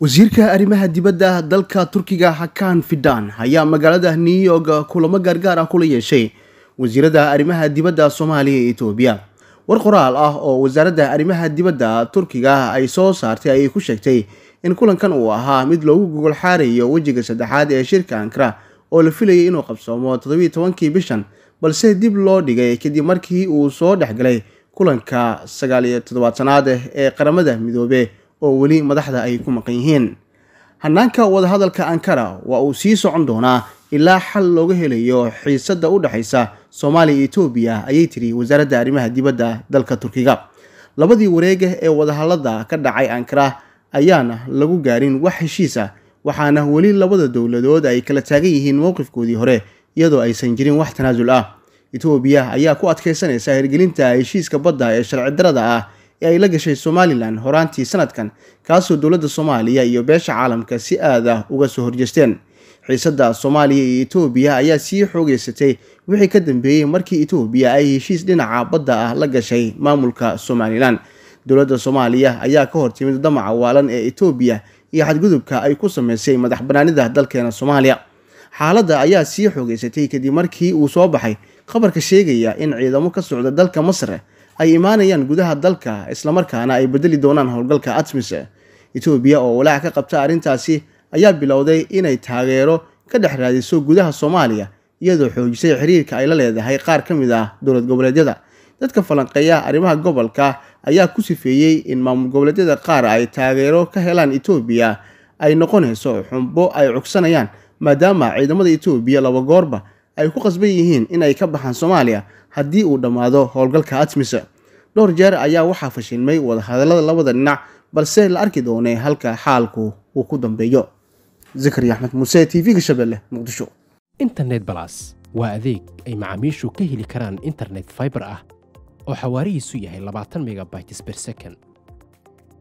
wasiirka arrimaha dibadda dalka turkiga hakan fidan ayaa magaalada new york kulamo gaargaar ah kula yeeshay wasiiradda arrimaha dibadda soomaaliya iyo etoobiya war qoraal ah oo wasaaradda arrimaha dibadda turkiga ay soo saartay ayay ku sheegtay in kulankan uu ahaa mid loogu gogol xaarayo wejiga saddexaad ee shirka ankara oo la filayay inuu qabsoomo toddobiyo tobankii bishan balse dib loo dhigay kadib markii uu soo dhexgalay kulanka sagaaliyo toddobaatanaad eh ee qaramada midoobe oo weli madaxda ay ku maqan yihiin hanaanka wadahadalka ankara waa uu sii socon doonaa ilaa xal looga helayo xiisadda u dhexaysa soomaaliya iyo etoobiya ayay tiri wasaaradda arrimaha dibadda dalka turkiga labadii wareega ee wadahadlada ka dhacay ankara ayaana lagu gaarin wax heshiisa waxaana weli labada dowladood ay kala taagan yihiin mowqifkoodii hore iyadoo aysan jirin wax tanaasul ah etoobiya ayaa ku adkaysanaysa hirgelinta heshiiska badda ee sharci darada ah ee ay la gashay somalilan horaantii sanadkan kaasoo dowladda soomaaliya iyo beesha caalamka si aad ah uga soo horjeesteen xiisadda soomaaliya iyo etoobiya ayaa sii xoogeysatay wixii ka dambeeyey markii etoobiya ay heshiis dhinaca badda ah la gashay maamulka somalilan dowladda soomaaliya ayaa ka hortimid damaca waalan ee etoobiya iyo xadgudubka ay ku sameysay madax banaanida dalkeena soomaaliya xaaladda ayaa sii xoogeysatay kadib markii uu soo baxay khabarka sheegaya in ciidamo ka socda dalka masar ay imaanayaan gudaha dalka islamarkaana ay bedeli doonaan howlgalka atmis etoobiya oo walaac ka qabta arrintaasi ayaa bilowday inay taageero ka dhex raadiso gudaha soomaaliya iyadoo xoojisay xiriirka ay la leedahay qaar ka mid ah dowlad goboleedyada dadka falanqeeya arrimaha gobolka ayaa ku sifeeyey in maamul goboleedyada qaar ay taageero ka helaan etoobiya ay noqonayso xumbo ay cogsanayaan maadaama ciidamada etoobiya laba goorba ay ku qasban yihiin inay ka baxaan soomaaliya haddii uu dhammaado howlgalka admisa dhowr jeer ayaa waxaa fashilmay wadahadallada labada dhinac balse la arki doonay halka xaalku uu ku dambeeyo zikri axmed muuse t v-ga shabeelle muqdisho internet balas waa adeeg ay macaamiishu ka heli karaan internet fiber ah oo xawaarihiisu yahay labaatan megabytes ber second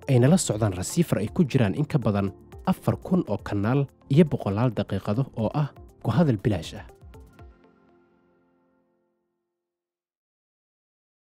ayna la socdaan rasiifar ay ku jiraan in ka badan afar kun oo kanaal iyo boqolaal daqiiqado oo ah ku hadal bilaash ah